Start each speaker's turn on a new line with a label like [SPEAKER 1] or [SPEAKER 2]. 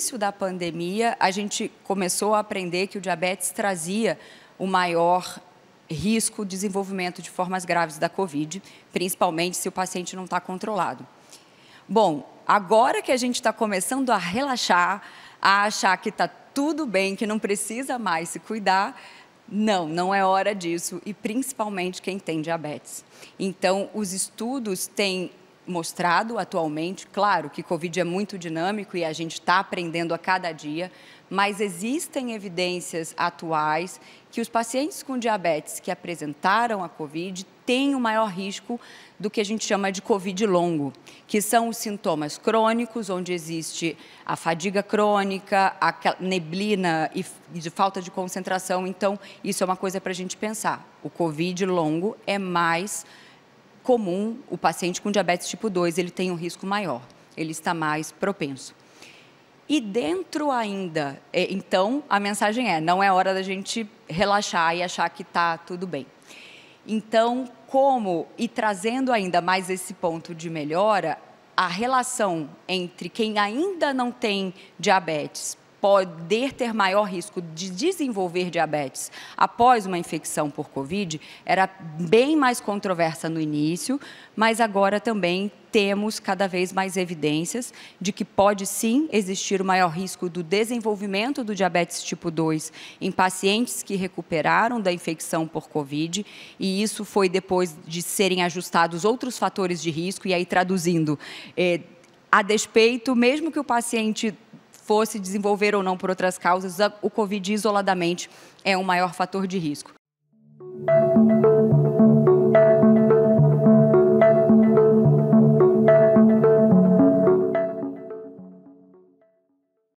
[SPEAKER 1] início da pandemia, a gente começou a aprender que o diabetes trazia o maior risco de desenvolvimento de formas graves da Covid, principalmente se o paciente não está controlado. Bom, agora que a gente está começando a relaxar, a achar que está tudo bem, que não precisa mais se cuidar, não, não é hora disso, e principalmente quem tem diabetes. Então, os estudos têm mostrado atualmente. Claro que Covid é muito dinâmico e a gente está aprendendo a cada dia, mas existem evidências atuais que os pacientes com diabetes que apresentaram a Covid têm o um maior risco do que a gente chama de Covid longo, que são os sintomas crônicos, onde existe a fadiga crônica, a neblina e de falta de concentração. Então, isso é uma coisa para a gente pensar. O Covid longo é mais comum o paciente com diabetes tipo 2, ele tem um risco maior, ele está mais propenso. E dentro ainda, é, então, a mensagem é, não é hora da gente relaxar e achar que está tudo bem. Então, como, e trazendo ainda mais esse ponto de melhora, a relação entre quem ainda não tem diabetes poder ter maior risco de desenvolver diabetes após uma infecção por Covid era bem mais controversa no início, mas agora também temos cada vez mais evidências de que pode sim existir o maior risco do desenvolvimento do diabetes tipo 2 em pacientes que recuperaram da infecção por Covid, e isso foi depois de serem ajustados outros fatores de risco, e aí traduzindo. Eh, a despeito, mesmo que o paciente fosse desenvolver ou não por outras causas, o Covid isoladamente é um maior fator de risco.